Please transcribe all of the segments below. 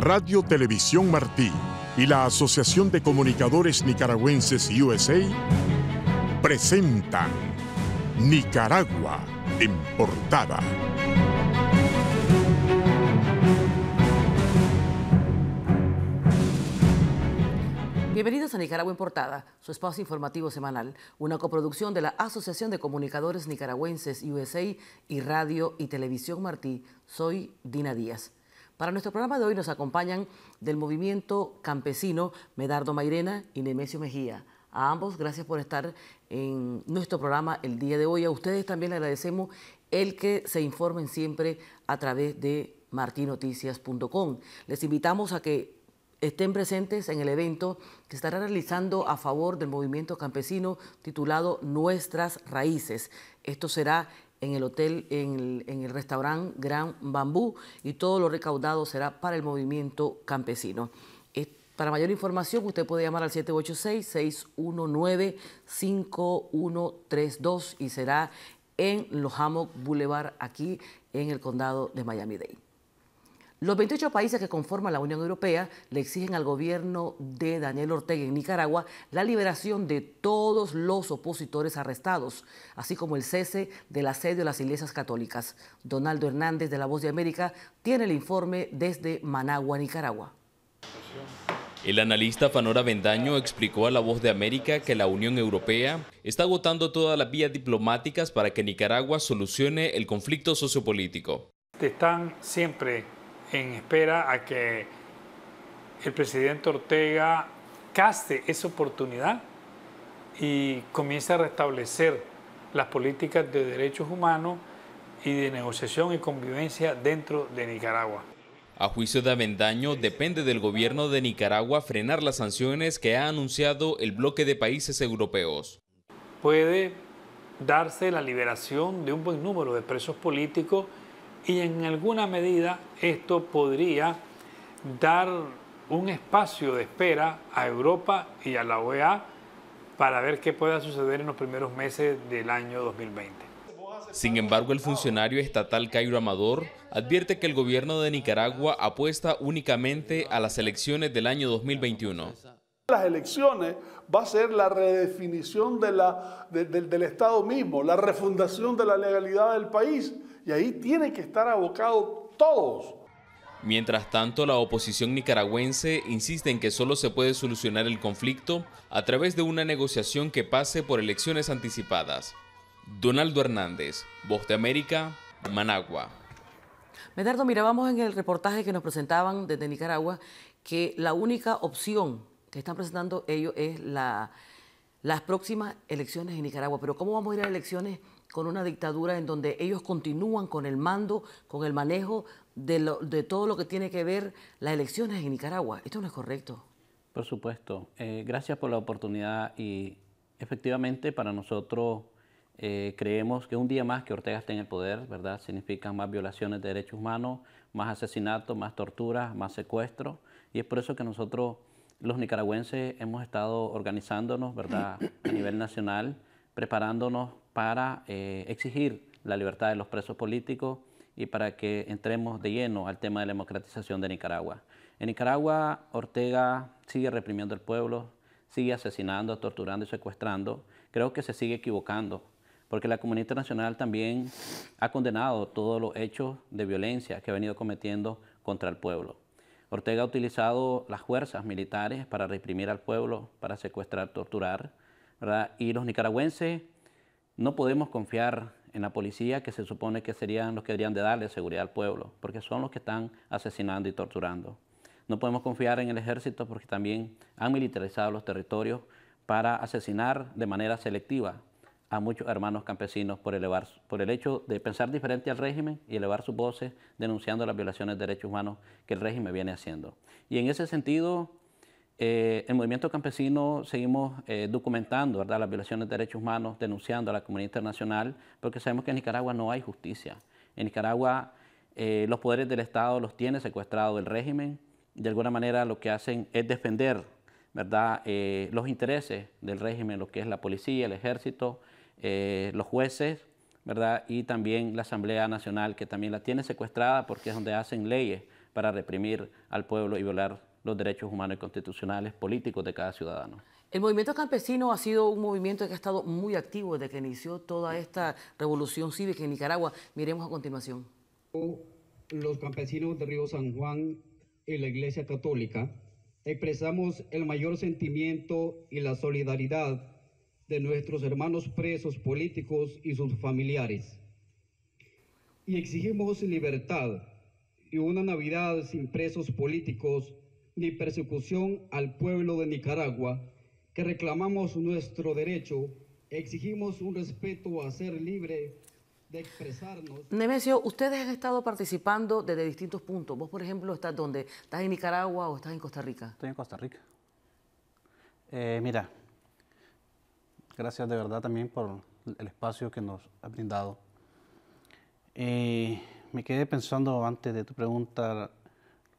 Radio Televisión Martí y la Asociación de Comunicadores Nicaragüenses USA presentan Nicaragua en portada. Bienvenidos a Nicaragua en Portada, su espacio informativo semanal, una coproducción de la Asociación de Comunicadores Nicaragüenses USA y Radio y Televisión Martí. Soy Dina Díaz. Para nuestro programa de hoy nos acompañan del movimiento campesino Medardo Mairena y Nemesio Mejía. A ambos, gracias por estar en nuestro programa el día de hoy. A ustedes también le agradecemos el que se informen siempre a través de martinoticias.com. Les invitamos a que estén presentes en el evento que estará realizando a favor del movimiento campesino titulado Nuestras Raíces. Esto será en el hotel, en el, restaurante Gran Bambú y todo lo recaudado será para el movimiento campesino. Para mayor información, usted puede llamar al 786-619-5132 y será en Los Hammock Boulevard, aquí en el condado de Miami-Dade. Los 28 países que conforman la Unión Europea le exigen al gobierno de Daniel Ortega en Nicaragua la liberación de todos los opositores arrestados, así como el cese del asedio a las iglesias católicas. Donaldo Hernández de La Voz de América tiene el informe desde Managua, Nicaragua. El analista Fanora Bendaño explicó a La Voz de América que la Unión Europea está agotando todas las vías diplomáticas para que Nicaragua solucione el conflicto sociopolítico. Están siempre en espera a que el presidente Ortega caste esa oportunidad y comience a restablecer las políticas de derechos humanos y de negociación y convivencia dentro de Nicaragua. A juicio de Avendaño, depende del gobierno de Nicaragua frenar las sanciones que ha anunciado el bloque de países europeos. Puede darse la liberación de un buen número de presos políticos y en alguna medida esto podría dar un espacio de espera a Europa y a la OEA para ver qué pueda suceder en los primeros meses del año 2020. Sin embargo, el funcionario estatal Cairo Amador advierte que el gobierno de Nicaragua apuesta únicamente a las elecciones del año 2021. Las elecciones va a ser la redefinición de la, del Estado mismo, la refundación de la legalidad del país. Y ahí tienen que estar abocados todos. Mientras tanto, la oposición nicaragüense insiste en que solo se puede solucionar el conflicto a través de una negociación que pase por elecciones anticipadas. Donaldo Hernández, Voz de América, Managua. Medardo, mirábamos en el reportaje que nos presentaban desde Nicaragua que la única opción que están presentando ellos es las próximas elecciones en Nicaragua. Pero ¿cómo vamos a ir a elecciones con una dictadura en donde ellos continúan con el mando, con el manejo de, todo lo que tiene que ver las elecciones en Nicaragua. Esto no es correcto. Por supuesto. Eh, gracias por la oportunidad y efectivamente para nosotros eh, creemos que un día más que Ortega esté en el poder, ¿verdad? Significa más violaciones de derechos humanos, más asesinatos, más torturas, más secuestros. Y es por eso que nosotros, los nicaragüenses, hemos estado organizándonos, ¿verdad? A nivel nacional, preparándonos para eh, exigir la libertad de los presos políticos y para que entremos de lleno al tema de la democratización de Nicaragua. En Nicaragua, Ortega sigue reprimiendo al pueblo, sigue asesinando, torturando y secuestrando. Creo que se sigue equivocando, porque la comunidad internacional también ha condenado todos los hechos de violencia que ha venido cometiendo contra el pueblo. Ortega ha utilizado las fuerzas militares para reprimir al pueblo, para secuestrar, torturar, y los nicaragüenses no podemos confiar en la policía, que se supone que serían los que deberían de darle seguridad al pueblo, porque son los que están asesinando y torturando. No podemos confiar en el ejército porque también han militarizado los territorios para asesinar de manera selectiva a muchos hermanos campesinos por, por el hecho de pensar diferente al régimen y elevar sus voces denunciando las violaciones de derechos humanos que el régimen viene haciendo. Y en ese sentido, eh, el movimiento campesino seguimos eh, documentando las violaciones de derechos humanos, denunciando a la comunidad internacional, porque sabemos que en Nicaragua no hay justicia. En Nicaragua eh, los poderes del Estado los tiene secuestrado el régimen. De alguna manera lo que hacen es defender ¿verdad? los intereses del régimen, lo que es la policía, el ejército, los jueces, ¿verdad? y también la Asamblea Nacional, que también la tiene secuestrada porque es donde hacen leyes para reprimir al pueblo y violar los derechos humanos y constitucionales políticos de cada ciudadano. El movimiento campesino ha sido un movimiento que ha estado muy activo desde que inició toda esta revolución cívica en Nicaragua. Miremos a continuación. Los campesinos de Río San Juan y la Iglesia Católica expresamos el mayor sentimiento y la solidaridad de nuestros hermanos presos políticos y sus familiares. Y exigimos libertad y una Navidad sin presos políticos ni persecución al pueblo de Nicaragua, que reclamamos nuestro derecho, exigimos un respeto a ser libre de expresarnos. Nemesio, ustedes han estado participando desde distintos puntos. Vos, por ejemplo, estás donde ¿Estás en Nicaragua o estás en Costa Rica? Estoy en Costa Rica. Eh, mira, gracias de verdad también por el espacio que nos ha brindado. Eh, me quedé pensando antes de tu pregunta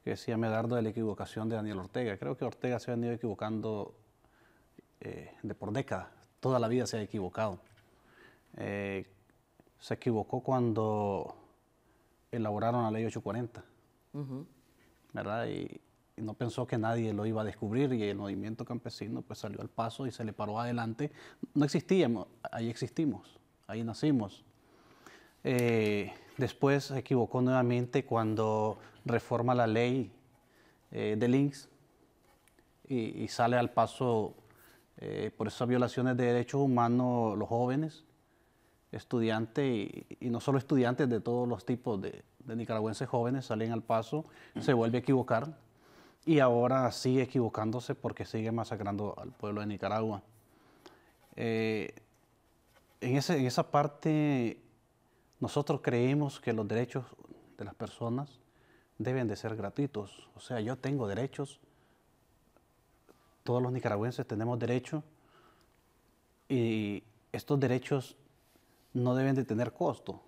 que decía Medardo de la equivocación de Daniel Ortega. Creo que Ortega se ha venido equivocando eh, de por décadas, toda la vida se ha equivocado. Eh, se equivocó cuando elaboraron la ley 840, ¿verdad? Y, no pensó que nadie lo iba a descubrir y el movimiento campesino pues salió al paso y se le paró adelante. No existíamos, ahí existimos, ahí nacimos. Eh, Después se equivocó nuevamente cuando reforma la ley eh, de Links y, sale al paso eh, por esas violaciones de derechos humanos los jóvenes, estudiantes y, no solo estudiantes de todos los tipos de, nicaragüenses jóvenes salen al paso, se vuelve a equivocar y ahora sigue equivocándose porque sigue masacrando al pueblo de Nicaragua. Eh, en esa parte nosotros creemos que los derechos de las personas deben de ser gratuitos. O sea, yo tengo derechos, todos los nicaragüenses tenemos derechos y estos derechos no deben de tener costo.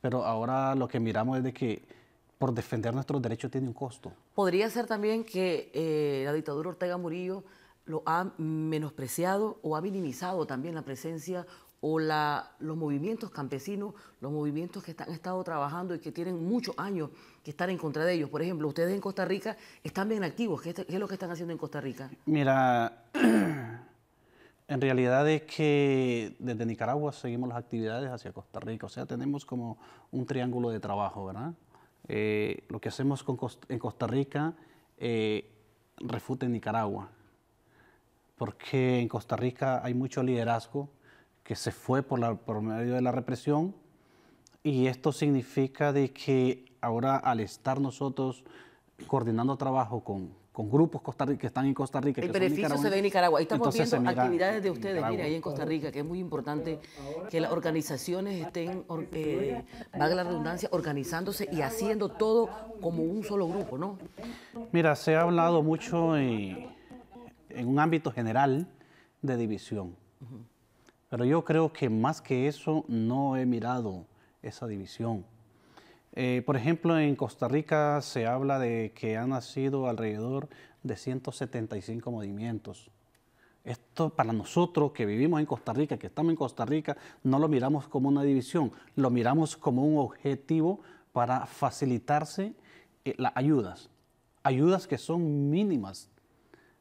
Pero ahora lo que miramos es de que por defender nuestros derechos tiene un costo. Podría ser también que eh, la dictadura Ortega Murillo lo ha menospreciado o ha minimizado también la presencia o los movimientos campesinos, los movimientos que están, han estado trabajando y que tienen muchos años que estar en contra de ellos. Por ejemplo, ustedes en Costa Rica están bien activos. ¿Qué, es lo que están haciendo en Costa Rica? Mira, en realidad es que desde Nicaragua seguimos las actividades hacia Costa Rica. O sea, tenemos como un triángulo de trabajo, ¿verdad? Eh, lo que hacemos en Costa Rica eh, refute refuta en Nicaragua. Porque en Costa Rica hay mucho liderazgo que se fue por, la, medio de la represión y esto significa de que ahora al estar nosotros coordinando trabajo con, con grupos que están en Costa Rica. El beneficio se ve en Nicaragua. Ahí estamos viendo actividades de ustedes, mira, ahí en Costa Rica, que es muy importante que las organizaciones estén, eh, valga la redundancia, organizándose y haciendo todo como un solo grupo, ¿no? Mira, se ha hablado mucho en, un ámbito general de división. Pero yo creo que más que eso no he mirado esa división. Eh, por ejemplo, en Costa Rica se habla de que han nacido alrededor de 175 movimientos. Esto para nosotros que vivimos en Costa Rica, que estamos en Costa Rica, no lo miramos como una división, lo miramos como un objetivo para facilitarse eh, las ayudas. Ayudas que son mínimas,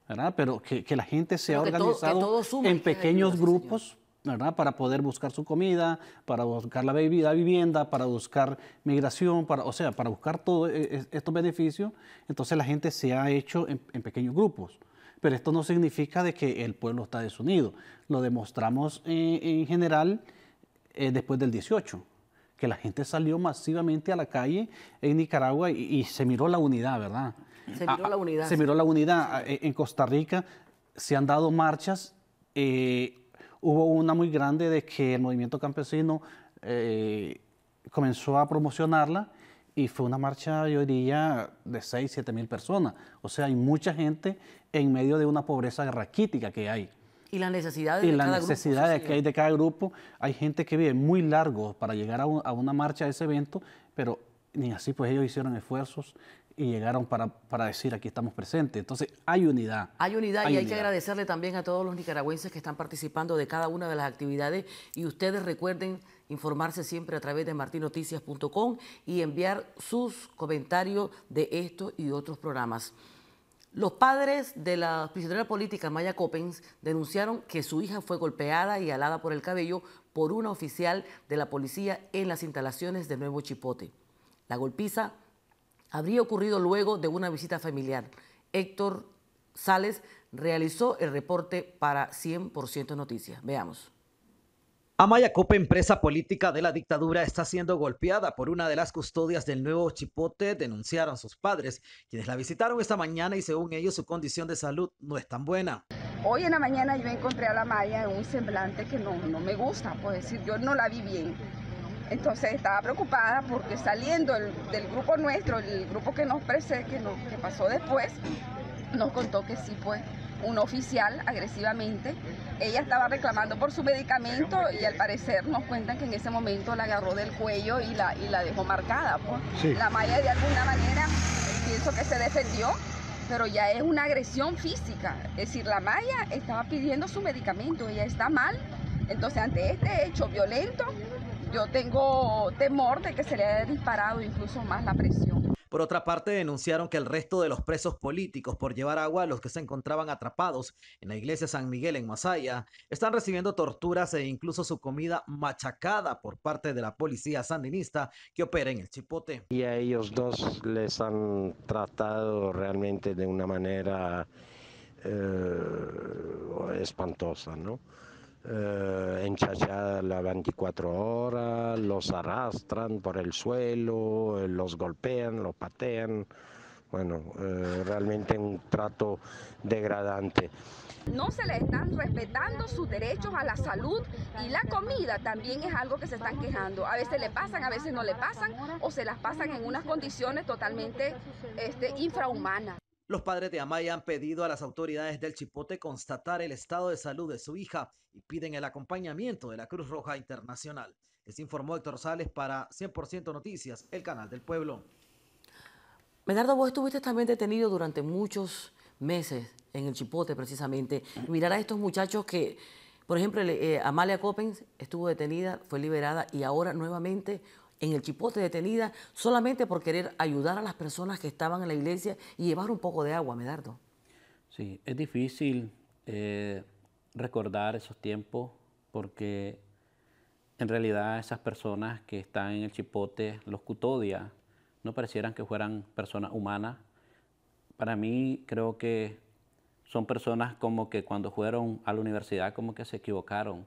¿verdad? Pero que, la gente se ha organizado en pequeños grupos para poder buscar su comida, para buscar la, bebida vivienda, para buscar migración, para, o sea, para buscar todos e, e, estos beneficios. Entonces la gente se ha hecho en, pequeños grupos pero esto no significa de que el pueblo está desunido. Lo demostramos en general eh, después del 18, que la gente salió masivamente a la calle en Nicaragua y, se miró la unidad, ¿verdad? Se miró ah, la unidad. Se miró la unidad. Eh, en Costa Rica se han dado marchas. Eh, hubo una muy grande de que el movimiento campesino eh, comenzó a promocionarla y fue una marcha, yo diría, de 6, 7 mil personas. O sea, hay mucha gente en medio de una pobreza raquítica que hay. Y las necesidades, la necesidad que hay de cada grupo. Hay gente que vive muy largo para llegar a, a una marcha, a ese evento, pero ni así pues ellos hicieron esfuerzos y llegaron para, decir aquí estamos presentes. Entonces, hay unidad. Hay unidad y hay que agradecerle también a todos los nicaragüenses que están participando de cada una de las actividades y ustedes recuerden informarse siempre a través de martinoticias.com y enviar sus comentarios de esto y otros programas. Los padres de la prisionera política Maya Coppens denunciaron que su hija fue golpeada y alada por el cabello por una oficial de la policía en las instalaciones de Nuevo Chipote. La golpiza habría ocurrido luego de una visita familiar. Héctor Sales realizó el reporte para 100% Noticias. Veamos. Amaya Cope, empresa política de la dictadura, está siendo golpeada por una de las custodias del nuevo Chipote, denunciaron sus padres, quienes la visitaron esta mañana y según ellos su condición de salud no es tan buena. Hoy en la mañana yo encontré a la Maya en un semblante que no, no me gusta, por decir, yo no la vi bien entonces estaba preocupada porque saliendo del grupo nuestro, el grupo que nos precede, que, lo que pasó después, nos contó que sí, fue un oficial agresivamente. Ella estaba reclamando por su medicamento y al parecer nos cuentan que en ese momento la agarró del cuello y la, y la dejó marcada. La Maya de alguna manera pienso que se defendió, pero ya es una agresión física. Es decir, la Maya estaba pidiendo su medicamento, ella está mal. Entonces ante este hecho violento, yo tengo temor de que se le haya disparado incluso más la presión. Por otra parte, denunciaron que el resto de los presos políticos por llevar agua a los que se encontraban atrapados en la iglesia San Miguel en Masaya están recibiendo torturas e incluso su comida machacada por parte de la policía sandinista que opera en el Chipote. Y a ellos dos les han tratado realmente de una manera eh, espantosa, ¿no? eh, las 24 horas, los arrastran por el suelo, eh, los golpean, los patean. Bueno, eh, realmente un trato degradante. No se le están respetando sus derechos a la salud y la comida también es algo que se están quejando. A veces le pasan, a veces no le pasan o se las pasan en unas condiciones totalmente este, infrahumanas. Los padres de Amaya han pedido a las autoridades del Chipote constatar el estado de salud de su hija y piden el acompañamiento de la Cruz Roja Internacional. Les informó Héctor Sales para 100% Noticias, el canal del pueblo. Bernardo, vos estuviste también detenido durante muchos meses en el Chipote, precisamente. Mirar a estos muchachos que, por ejemplo, eh, Amalia Coppens estuvo detenida, fue liberada y ahora nuevamente en el Chipote detenida solamente por querer ayudar a las personas que estaban en la iglesia y llevar un poco de agua, Medardo. Sí, es difícil eh, recordar esos tiempos porque en realidad esas personas que están en el Chipote, los custodia, no parecieran que fueran personas humanas. Para mí creo que son personas como que cuando fueron a la universidad como que se equivocaron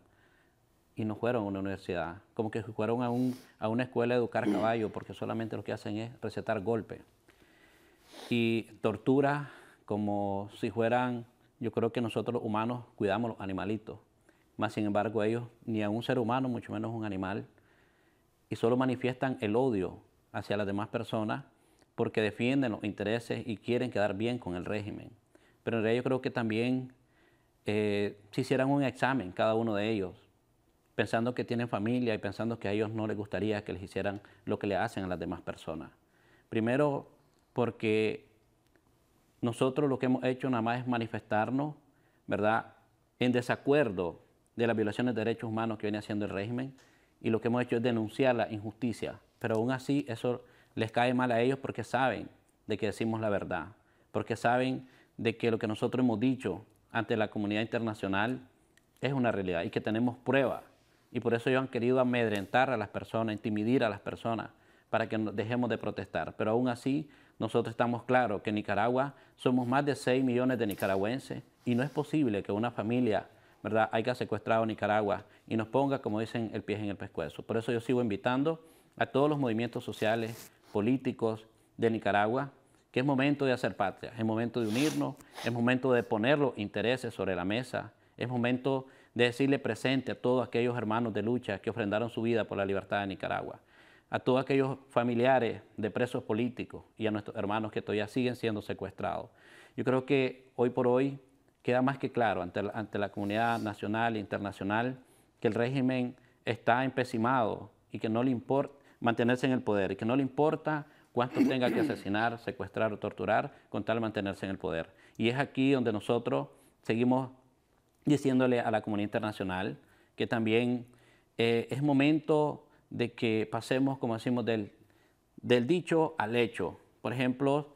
y no fueron a una universidad, como que fueron a, un, una escuela a educar caballos, porque solamente lo que hacen es recetar golpes. Y tortura como si fueran, yo creo que nosotros humanos cuidamos los animalitos, más sin embargo ellos, ni a un ser humano, mucho menos un animal, y solo manifiestan el odio hacia las demás personas porque defienden los intereses y quieren quedar bien con el régimen. Pero en realidad yo creo que también eh, si hicieran un examen cada uno de ellos pensando que tienen familia y pensando que a ellos no les gustaría que les hicieran lo que le hacen a las demás personas. Primero, porque nosotros lo que hemos hecho nada más es manifestarnos, ¿verdad?, en desacuerdo de las violaciones de derechos humanos que viene haciendo el régimen y lo que hemos hecho es denunciar la injusticia, pero aún así eso les cae mal a ellos porque saben de que decimos la verdad, porque saben de que lo que nosotros hemos dicho ante la comunidad internacional es una realidad y que tenemos pruebas y por eso ellos han querido amedrentar a las personas, intimidar a las personas, para que dejemos de protestar. Pero aún así, nosotros estamos claros que en Nicaragua somos más de 6 millones de nicaragüenses y no es posible que una familia ¿verdad? haya secuestrado Nicaragua y nos ponga, como dicen, el pie en el pescuezo. Por eso yo sigo invitando a todos los movimientos sociales, políticos de Nicaragua, que es momento de hacer patria, es momento de unirnos, es momento de poner los intereses sobre la mesa, es momento de decirle presente a todos aquellos hermanos de lucha que ofrendaron su vida por la libertad de Nicaragua, a todos aquellos familiares de presos políticos y a nuestros hermanos que todavía siguen siendo secuestrados. Yo creo que hoy por hoy queda más que claro ante la, comunidad nacional e internacional que el régimen está empecimado y que no le importa mantenerse en el poder y que no le importa cuánto tenga que asesinar, secuestrar o torturar con tal mantenerse en el poder. Y es aquí donde nosotros seguimos diciéndole a la comunidad internacional que también eh, es momento de que pasemos, como decimos, del, del dicho al hecho. Por ejemplo,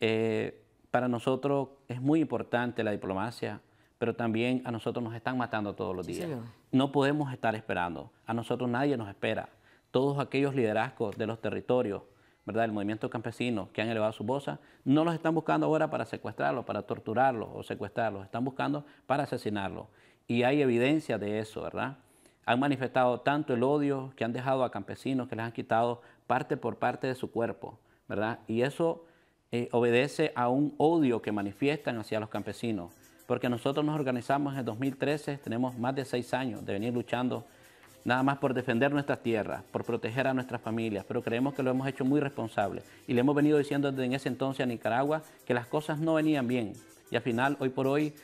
eh, para nosotros es muy importante la diplomacia, pero también a nosotros nos están matando todos los días. No podemos estar esperando. A nosotros nadie nos espera. Todos aquellos liderazgos de los territorios ¿verdad? el movimiento campesino que han elevado su voz, no los están buscando ahora para secuestrarlos, para torturarlos o secuestrarlos, están buscando para asesinarlos. Y hay evidencia de eso, ¿verdad? Han manifestado tanto el odio que han dejado a campesinos que les han quitado parte por parte de su cuerpo, ¿verdad? Y eso eh, obedece a un odio que manifiestan hacia los campesinos, porque nosotros nos organizamos en 2013, tenemos más de seis años de venir luchando nada más por defender nuestras tierras, por proteger a nuestras familias, pero creemos que lo hemos hecho muy responsable y le hemos venido diciendo desde en ese entonces a Nicaragua que las cosas no venían bien y al final, hoy por hoy,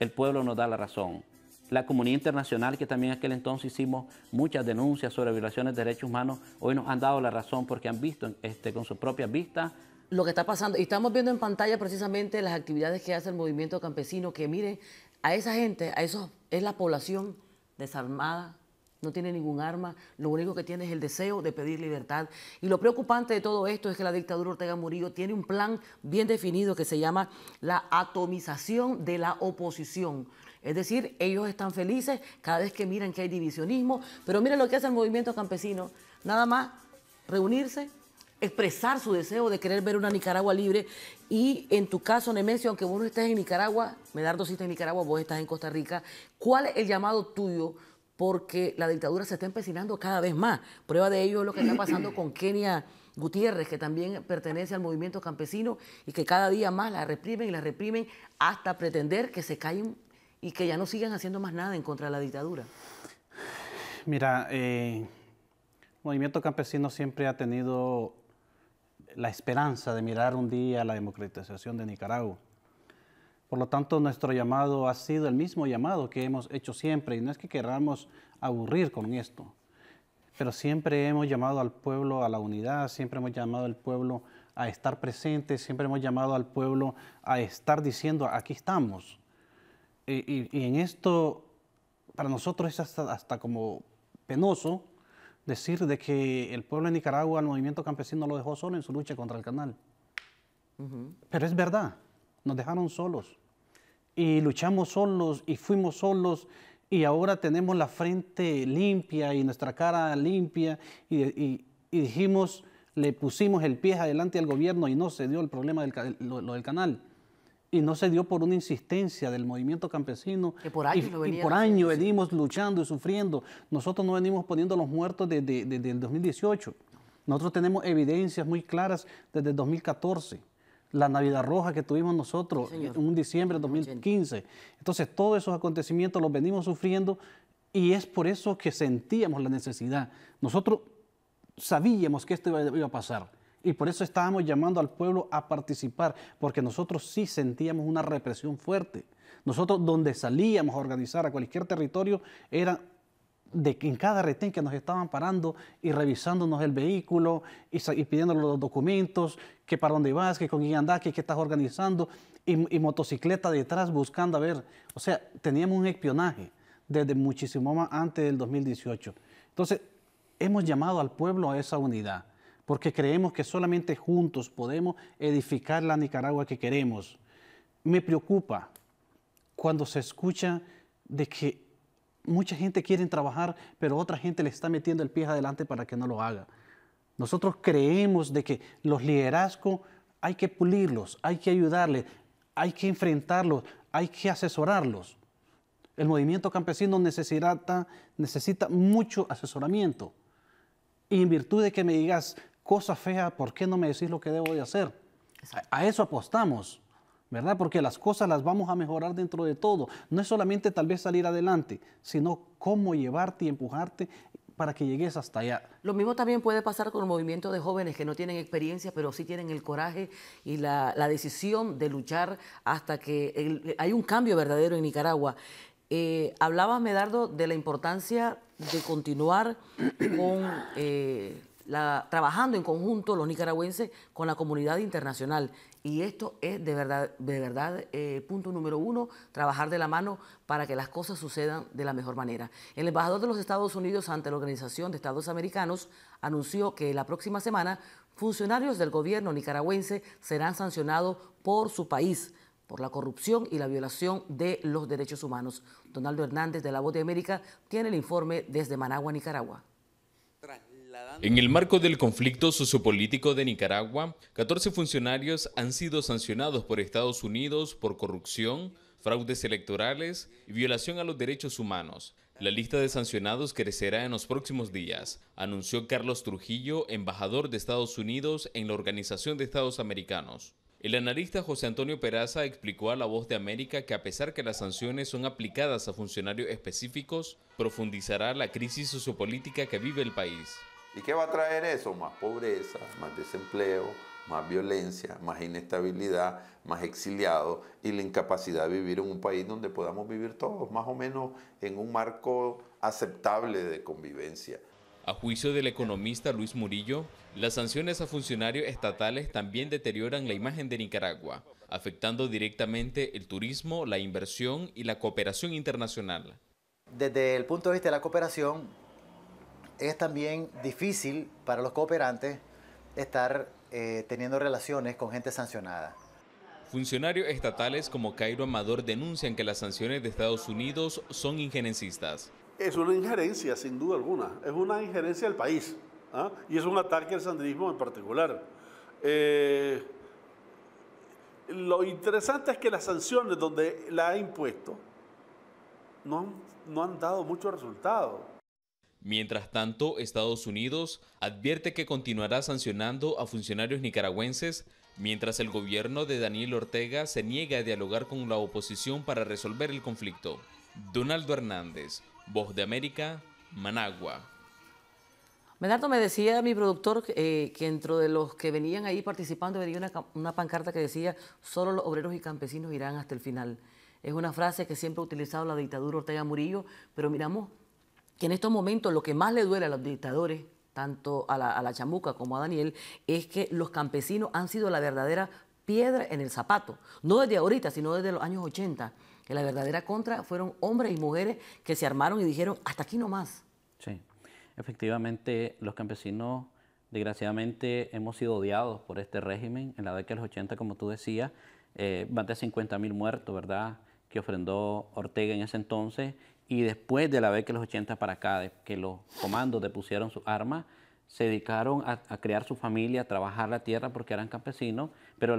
el pueblo nos da la razón. La comunidad internacional, que también en aquel entonces hicimos muchas denuncias sobre violaciones de derechos humanos, hoy nos han dado la razón porque han visto este, con sus propias vistas lo que está pasando. Y estamos viendo en pantalla precisamente las actividades que hace el movimiento campesino, que miren, a esa gente, a eso es la población desarmada, no tiene ningún arma, lo único que tiene es el deseo de pedir libertad. Y lo preocupante de todo esto es que la dictadura Ortega Murillo tiene un plan bien definido que se llama la atomización de la oposición. Es decir, ellos están felices cada vez que miran que hay divisionismo, pero miren lo que hace el movimiento campesino, nada más reunirse, expresar su deseo de querer ver una Nicaragua libre. Y en tu caso, Nemesio, aunque vos no estés en Nicaragua, Medardo sí está en Nicaragua, vos estás en Costa Rica, ¿cuál es el llamado tuyo porque la dictadura se está empecinando cada vez más. Prueba de ello es lo que está pasando con Kenia Gutiérrez, que también pertenece al movimiento campesino y que cada día más la reprimen y la reprimen hasta pretender que se caen y que ya no sigan haciendo más nada en contra de la dictadura. Mira, el eh, movimiento campesino siempre ha tenido la esperanza de mirar un día la democratización de Nicaragua. Por lo tanto, nuestro llamado ha sido el mismo llamado que hemos hecho siempre, y no es que queramos aburrir con esto, pero siempre hemos llamado al pueblo a la unidad, siempre hemos llamado al pueblo a estar presente, siempre hemos llamado al pueblo a estar diciendo, aquí estamos. Y, en esto, para nosotros es hasta, como penoso decir de que el pueblo de Nicaragua, el movimiento campesino lo dejó solo en su lucha contra el canal. Pero es verdad, nos dejaron solos y luchamos solos y fuimos solos y ahora tenemos la frente limpia y nuestra cara limpia y, dijimos, le pusimos el pie adelante al gobierno y no se dio el problema del lo, del canal. Y no se dio por una insistencia del movimiento campesino. por años y, por años venimos luchando y sufriendo. Nosotros no venimos poniendo los muertos desde, desde, desde el 2018. Nosotros tenemos evidencias muy claras desde el 2014 la Navidad Roja que tuvimos nosotros en un diciembre de 2015. Entonces, todos esos acontecimientos los venimos sufriendo y es por eso que sentíamos la necesidad. Nosotros sabíamos que esto iba, iba a pasar. Y por eso estábamos llamando al pueblo a participar, porque nosotros sí sentíamos una represión fuerte. Nosotros donde salíamos a organizar a cualquier territorio era de que en cada retén que nos estaban parando y revisándonos el vehículo y, pidiéndonos los documentos, que para dónde vas, que con quién andas, que qué estás organizando, y, y, motocicleta detrás buscando a ver. O sea, teníamos un espionaje desde muchísimo más antes del 2018. Entonces, hemos llamado al pueblo a esa unidad, porque creemos que solamente juntos podemos edificar la Nicaragua que queremos. Me preocupa cuando se escucha de que mucha gente quiere trabajar, pero otra gente le está metiendo el pie adelante para que no lo haga. Nosotros creemos de que los liderazgos hay que pulirlos, hay que ayudarles, hay que enfrentarlos, hay que asesorarlos. El movimiento campesino necesita, necesita mucho asesoramiento. Y en virtud de que me digas cosa fea, ¿por qué no me decís lo que debo de hacer? a eso apostamos. ¿verdad? Porque las cosas las vamos a mejorar dentro de todo. No es solamente tal vez salir adelante, sino cómo llevarte y empujarte para que llegues hasta allá. Lo mismo también puede pasar con el movimiento de jóvenes que no tienen experiencia, pero sí tienen el coraje y la, decisión de luchar hasta que hay un cambio verdadero en Nicaragua. Eh, hablabas, Medardo, de la importancia de continuar con eh, trabajando en conjunto los nicaragüenses con la comunidad internacional. Y esto es de verdad, de verdad eh, punto número uno, trabajar de la mano para que las cosas sucedan de la mejor manera. El embajador de los Estados Unidos ante la Organización de Estados Americanos anunció que la próxima semana funcionarios del gobierno nicaragüense serán sancionados por su país por la corrupción y la violación de los derechos humanos. Donaldo Hernández de La Voz de América tiene el informe desde Managua, Nicaragua. En el marco del conflicto sociopolítico de Nicaragua, 14 funcionarios han sido sancionados por Estados Unidos por corrupción, fraudes electorales y violación a los derechos humanos. La lista de sancionados crecerá en los próximos días, anunció Carlos Trujillo, embajador de Estados Unidos en la Organización de Estados Americanos. El analista José Antonio Peraza explicó a La Voz de América que a pesar que las sanciones son aplicadas a funcionarios específicos, profundizará la crisis sociopolítica que vive el país. ¿Y qué va a traer eso? Más pobreza, más desempleo, más violencia, más inestabilidad, más exiliados y la incapacidad de vivir en un país donde podamos vivir todos más o menos en un marco aceptable de convivencia. A juicio del economista Luis Murillo, las sanciones a funcionarios estatales también deterioran la imagen de Nicaragua, afectando directamente el turismo, la inversión y la cooperación internacional. Desde el punto de vista de la cooperación, es también difícil para los cooperantes estar eh, teniendo relaciones con gente sancionada. Funcionarios estatales como Cairo Amador denuncian que las sanciones de Estados Unidos son injerencistas. Es una injerencia, sin duda alguna. Es una injerencia del país. ¿ah? Y es un ataque al sandinismo en particular. Eh, lo interesante es que las sanciones donde la ha impuesto no, no han dado mucho resultado. Mientras tanto, Estados Unidos advierte que continuará sancionando a funcionarios nicaragüenses mientras el gobierno de Daniel Ortega se niega a dialogar con la oposición para resolver el conflicto. Donaldo Hernández, Voz de América, Managua. Menardo me decía mi productor eh, que entre de los que venían ahí participando venía una, una pancarta que decía solo los obreros y campesinos irán hasta el final. Es una frase que siempre ha utilizado la dictadura Ortega Murillo, pero miramos que en estos momentos lo que más le duele a los dictadores, tanto a la, a chamuca como a Daniel, es que los campesinos han sido la verdadera piedra en el zapato, no desde ahorita, sino desde los años 80, que la verdadera contra fueron hombres y mujeres que se armaron y dijeron, hasta aquí no más. Sí, efectivamente los campesinos desgraciadamente hemos sido odiados por este régimen. En la década de los 80, como tú decías, eh, más de 50 mil muertos, ¿verdad?, que ofrendó Ortega en ese entonces y después de la vez que los 80 para acá, que los comandos depusieron sus armas, se dedicaron a, crear su familia, a trabajar la tierra porque eran campesinos, pero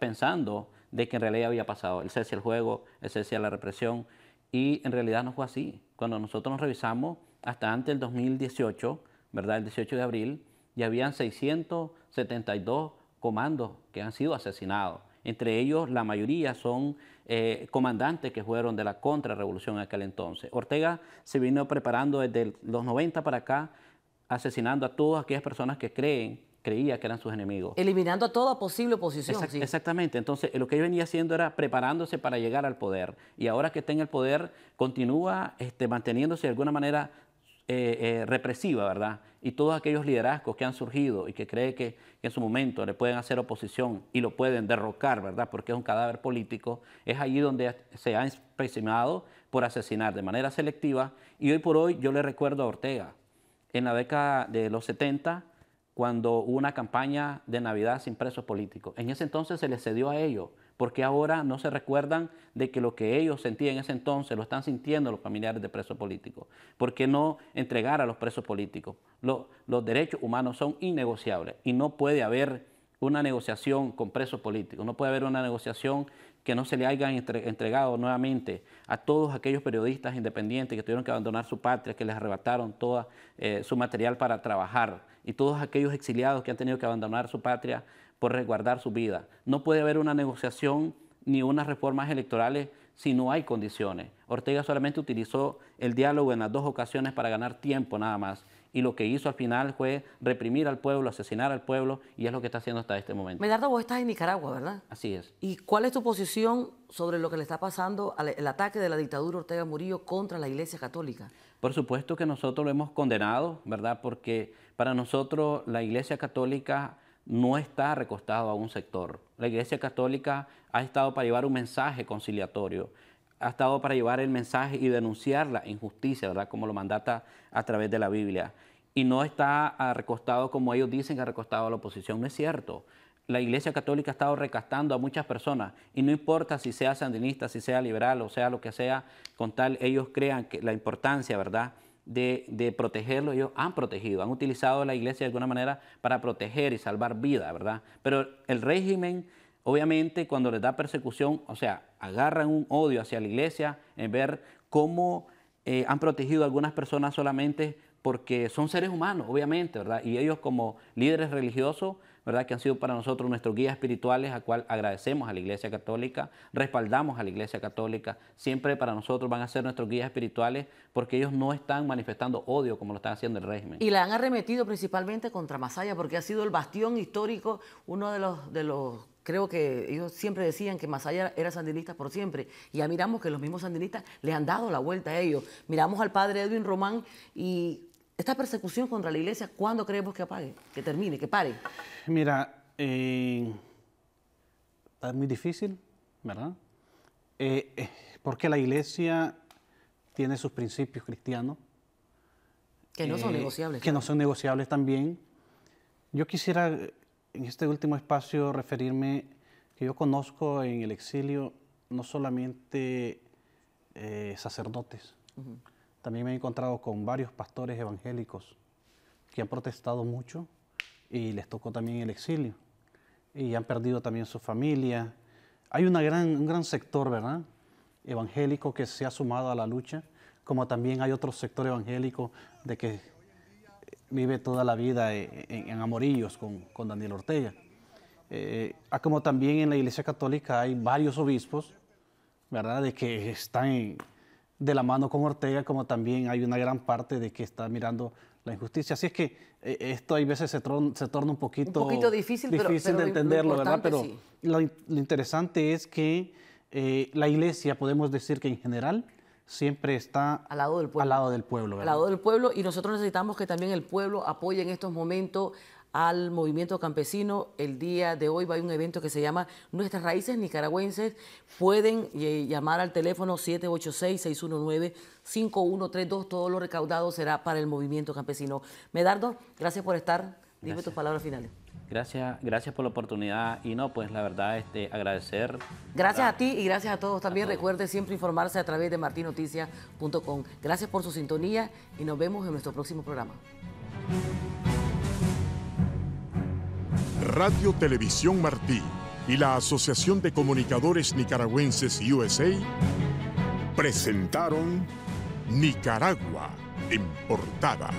pensando de que en realidad había pasado el cese al juego, el cese a la represión, y en realidad no fue así. Cuando nosotros nos revisamos, hasta antes del 2018, ¿verdad? El 18 de abril, ya habían 672 comandos que han sido asesinados. Entre ellos, la mayoría son eh, comandantes que fueron de la contrarrevolución en aquel entonces. Ortega se vino preparando desde los 90 para acá, asesinando a todas aquellas personas que creen creía que eran sus enemigos. Eliminando a toda posible oposición. Exactamente. Entonces, lo que él venía haciendo era preparándose para llegar al poder. Y ahora que está en el poder, continúa este, manteniéndose de alguna manera eh, eh, represiva, ¿verdad? Y todos aquellos liderazgos que han surgido y que cree que, en su momento le pueden hacer oposición y lo pueden derrocar, ¿verdad? Porque es un cadáver político, es allí donde se ha impresionado por asesinar de manera selectiva. Y hoy por hoy yo le recuerdo a Ortega, en la década de los 70, cuando hubo una campaña de Navidad sin presos políticos. En ese entonces se le cedió a ellos porque ahora no se recuerdan de que lo que ellos sentían en ese entonces lo están sintiendo los familiares de presos políticos. ¿Por qué no entregar a los presos políticos? Los, derechos humanos son innegociables y no puede haber una negociación con presos políticos, no puede haber una negociación que no se le hayan entregado nuevamente a todos aquellos periodistas independientes que tuvieron que abandonar su patria, que les arrebataron todo eh, su material para trabajar, y todos aquellos exiliados que han tenido que abandonar su patria por resguardar su vida. No puede haber una negociación ni unas reformas electorales si no hay condiciones. Ortega solamente utilizó el diálogo en las dos ocasiones para ganar tiempo nada más. Y lo que hizo al final fue reprimir al pueblo, asesinar al pueblo, y es lo que está haciendo hasta este momento. Medardo, vos estás en Nicaragua, ¿verdad? Así es. ¿Y cuál es tu posición sobre lo que le está pasando, al, el ataque de la dictadura Ortega Murillo contra la Iglesia Católica? Por supuesto que nosotros lo hemos condenado, ¿verdad? Porque para nosotros la Iglesia Católica no está recostado a un sector. La Iglesia Católica ha estado para llevar un mensaje conciliatorio, ha estado para llevar el mensaje y denunciar la injusticia, ¿verdad? Como lo mandata a través de la Biblia. Y no está ah, recostado como ellos dicen ha recostado a la oposición. No es cierto. La Iglesia Católica ha estado recastando a muchas personas y no importa si sea sandinista, si sea liberal o sea lo que sea, con tal ellos crean que la importancia, ¿verdad? de, protegerlo, ellos han protegido, han utilizado la iglesia de alguna manera para proteger y salvar vida, ¿verdad? Pero el régimen, obviamente, cuando les da persecución, o sea, agarran un odio hacia la iglesia en ver cómo eh, han protegido a algunas personas solamente porque son seres humanos, obviamente, ¿verdad? Y ellos como líderes religiosos, ¿verdad? Que han sido para nosotros nuestros guías espirituales, a cual agradecemos a la Iglesia Católica, respaldamos a la Iglesia Católica, siempre para nosotros van a ser nuestros guías espirituales porque ellos no están manifestando odio como lo están haciendo el régimen. Y la han arremetido principalmente contra Masaya porque ha sido el bastión histórico, uno de los, de los creo que ellos siempre decían que Masaya era sandinista por siempre. Y ya miramos que los mismos sandinistas le han dado la vuelta a ellos. Miramos al padre Edwin Román y esta persecución contra la iglesia, ¿cuándo creemos que apague, que termine, que pare? Mira, eh, es muy difícil, ¿verdad? Eh, eh, porque la iglesia tiene sus principios cristianos. Que no son negociables. Que no son negociables también. Yo quisiera en este último espacio referirme que yo conozco en el exilio no solamente sacerdotes, también me he encontrado con varios pastores evangélicos que han protestado mucho y les tocó también el exilio y han perdido también su familia. Hay una gran, un gran sector, ¿verdad? Evangélico que se ha sumado a la lucha, como también hay otro sector evangélico de que vive toda la vida e, en, amorillos con, con, Daniel Ortega. Eh, ah, como también en la Iglesia Católica hay varios obispos, ¿verdad? De que están en de la mano con Ortega, como también hay una gran parte de que está mirando la injusticia. Así es que eh, esto hay veces se, torna un poquito, difícil, difícil de entenderlo, ¿verdad? Pero lo, interesante es que eh, la iglesia, podemos decir que en general, siempre está al lado del pueblo. Al lado del pueblo, ¿verdad? Al lado del pueblo y nosotros necesitamos que también el pueblo apoye en estos momentos al movimiento campesino. El día de hoy va a haber un evento que se llama Nuestras Raíces Nicaragüenses. Pueden eh, llamar al teléfono 786-619-5132. Todo lo recaudado será para el movimiento campesino. Medardo, gracias por estar. Dime tus palabras finales. Gracias, gracias por la oportunidad y no, pues la verdad, este, agradecer. Gracias a ti y gracias a todos. También recuerde siempre informarse a través de martinoticias.com. Gracias por su sintonía y nos vemos en nuestro próximo programa. Radio Televisión Martí y la Asociación de Comunicadores Nicaragüenses USA presentaron Nicaragua en portada.